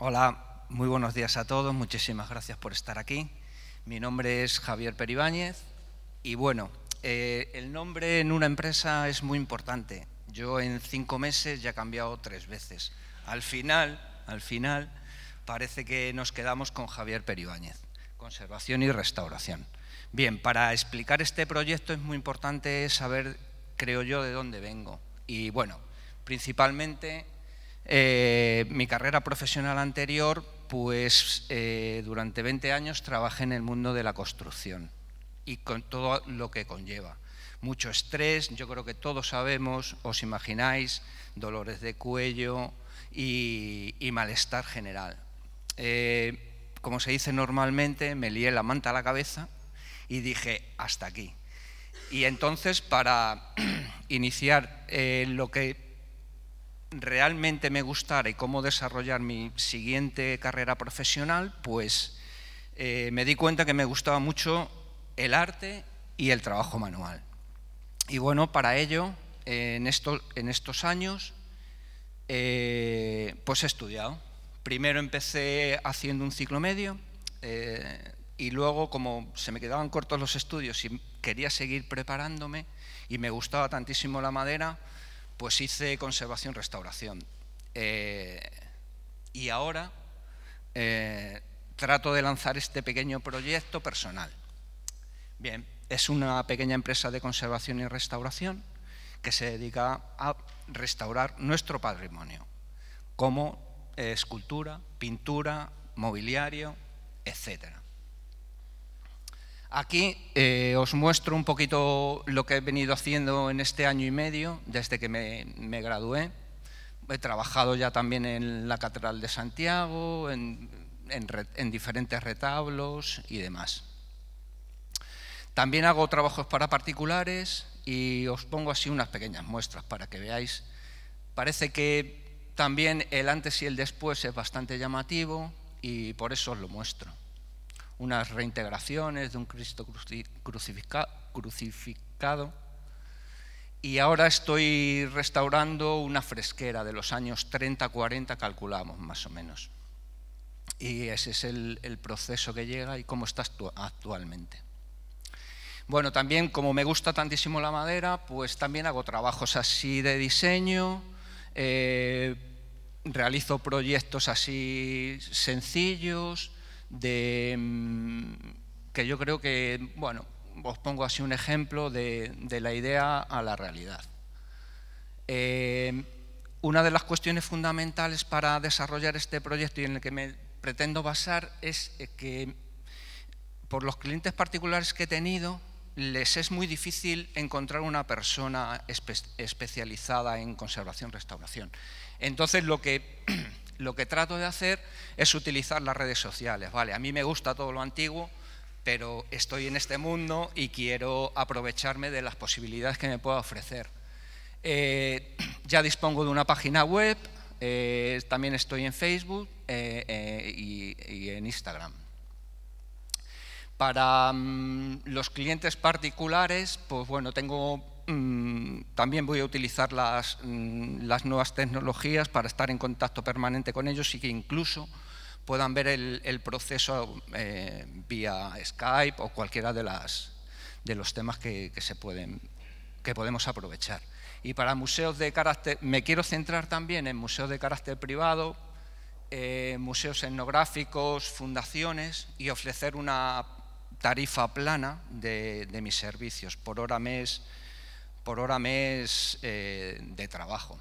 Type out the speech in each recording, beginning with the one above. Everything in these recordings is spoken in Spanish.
Hola, muy buenos días a todos, muchísimas gracias por estar aquí. Mi nombre es Javier Peribáñez y bueno, eh, el nombre en una empresa es muy importante. Yo en cinco meses ya he cambiado tres veces. Al final, al final, parece que nos quedamos con Javier Peribáñez, conservación y restauración. Bien, para explicar este proyecto es muy importante saber, creo yo, de dónde vengo. Y bueno, principalmente eh, mi carrera profesional anterior, pues eh, durante 20 años trabajé en el mundo de la construcción y con todo lo que conlleva. Mucho estrés, yo creo que todos sabemos, os imagináis, dolores de cuello y, malestar general. Eh, como se dice normalmente, me lié la manta a la cabeza y dije, hasta aquí. Y entonces, para iniciar lo que realmente me gustara y cómo desarrollar mi siguiente carrera profesional, pues eh, me di cuenta que me gustaba mucho el arte y el trabajo manual. Y bueno, para ello, en, estos años, eh, pues he estudiado. Primero empecé haciendo un ciclo medio eh, y luego, como se me quedaban cortos los estudios y quería seguir preparándome y me gustaba tantísimo la madera, pues hice conservación, restauración. Eh, y ahora eh, trato de lanzar este pequeño proyecto personal. Bien, es una pequeña empresa de conservación y restauración que se dedica a restaurar nuestro patrimonio, como escultura, pintura, mobiliario, etcétera. Aquí eh, os muestro un poquito lo que he venido haciendo en este año y medio, desde que me, gradué. He trabajado ya también en la Catedral de Santiago, en diferentes retablos y demás. También hago trabajos para particulares y os pongo así unas pequeñas muestras para que veáis. Parece que también el antes y el después es bastante llamativo y por eso os lo muestro unas reintegraciones de un Cristo crucificado. Y ahora estoy restaurando una fresquera de los años 30-40, calculamos más o menos. Y ese es el, proceso que llega y cómo está actualmente. Bueno, también como me gusta tantísimo la madera, pues también hago trabajos así de diseño, eh, realizo proyectos así sencillos, de, mm, que yo creo que, bueno, os pongo así un ejemplo de, la idea a la realidad. Eh, una de las cuestiones fundamentales para desarrollar este proyecto y en el que me pretendo basar es que por los clientes particulares que he tenido, les es muy difícil encontrar una persona especializada en conservación-restauración. Entonces, lo que lo que trato de hacer es utilizar las redes sociales. Vale, a mí me gusta todo lo antiguo, pero estoy en este mundo y quiero aprovecharme de las posibilidades que me pueda ofrecer. Eh, ya dispongo de una página web, eh, también estoy en Facebook eh, y, en Instagram. Para mm, los clientes particulares, pues bueno, tengo Mm, también voy a utilizar mm, las, nuevas tecnologías para estar en contacto permanente con ellos y que incluso puedan ver el, proceso eh, vía Skype o cualquiera de, las, de los temas que, se pueden, que podemos aprovechar. Y para museos de carácter, me quiero centrar también en museos de carácter privado, eh, museos etnográficos, fundaciones y ofrecer una tarifa plana de mis servicios por hora mes por hora mes eh, de trabajo,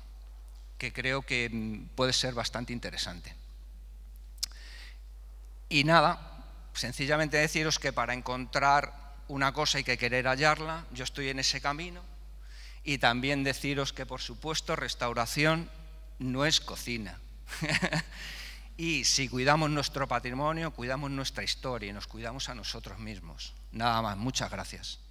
que creo que mm, puede ser bastante interesante. Y nada, sencillamente deciros que para encontrar una cosa hay que querer hallarla, yo estoy en ese camino, y también deciros que, por supuesto, restauración no es cocina. y si cuidamos nuestro patrimonio, cuidamos nuestra historia y nos cuidamos a nosotros mismos. Nada más, muchas gracias.